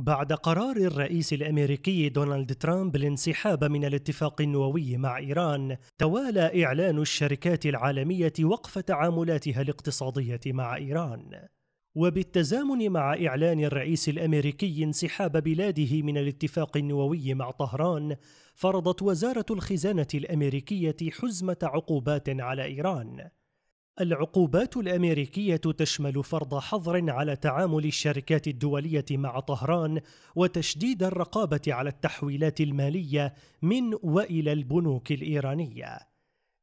بعد قرار الرئيس الامريكي دونالد ترامب الانسحاب من الاتفاق النووي مع ايران، توالى اعلان الشركات العالميه وقف تعاملاتها الاقتصاديه مع ايران. وبالتزامن مع اعلان الرئيس الامريكي انسحاب بلاده من الاتفاق النووي مع طهران، فرضت وزاره الخزانه الامريكيه حزمه عقوبات على ايران. العقوبات الامريكيه تشمل فرض حظر على تعامل الشركات الدوليه مع طهران وتشديد الرقابه على التحويلات الماليه من والى البنوك الايرانيه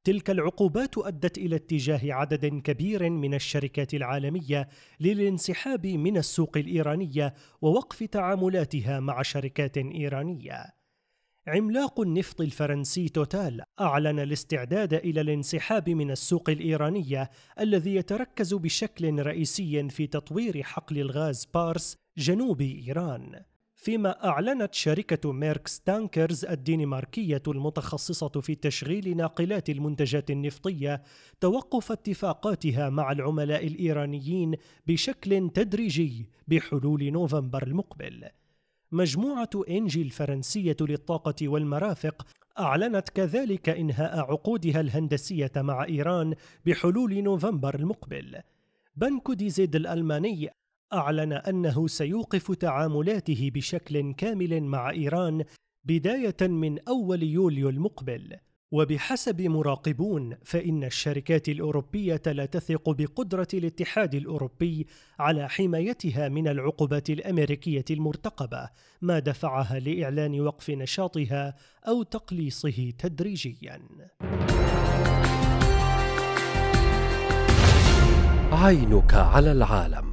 تلك العقوبات ادت الى اتجاه عدد كبير من الشركات العالميه للانسحاب من السوق الايرانيه ووقف تعاملاتها مع شركات ايرانيه عملاق النفط الفرنسي توتال أعلن الاستعداد إلى الانسحاب من السوق الإيرانية الذي يتركز بشكل رئيسي في تطوير حقل الغاز بارس جنوب إيران. فيما أعلنت شركة ميركس تانكرز الدنماركية المتخصصة في تشغيل ناقلات المنتجات النفطية توقف اتفاقاتها مع العملاء الإيرانيين بشكل تدريجي بحلول نوفمبر المقبل. مجموعة إنجي الفرنسية للطاقة والمرافق أعلنت كذلك إنهاء عقودها الهندسية مع إيران بحلول نوفمبر المقبل. بنك ديزيد الألماني أعلن أنه سيوقف تعاملاته بشكل كامل مع إيران بداية من أول يوليو المقبل. وبحسب مراقبون فإن الشركات الأوروبية لا تثق بقدرة الاتحاد الأوروبي على حمايتها من العقوبات الأمريكية المرتقبة، ما دفعها لإعلان وقف نشاطها أو تقليصه تدريجياً. عينك على العالم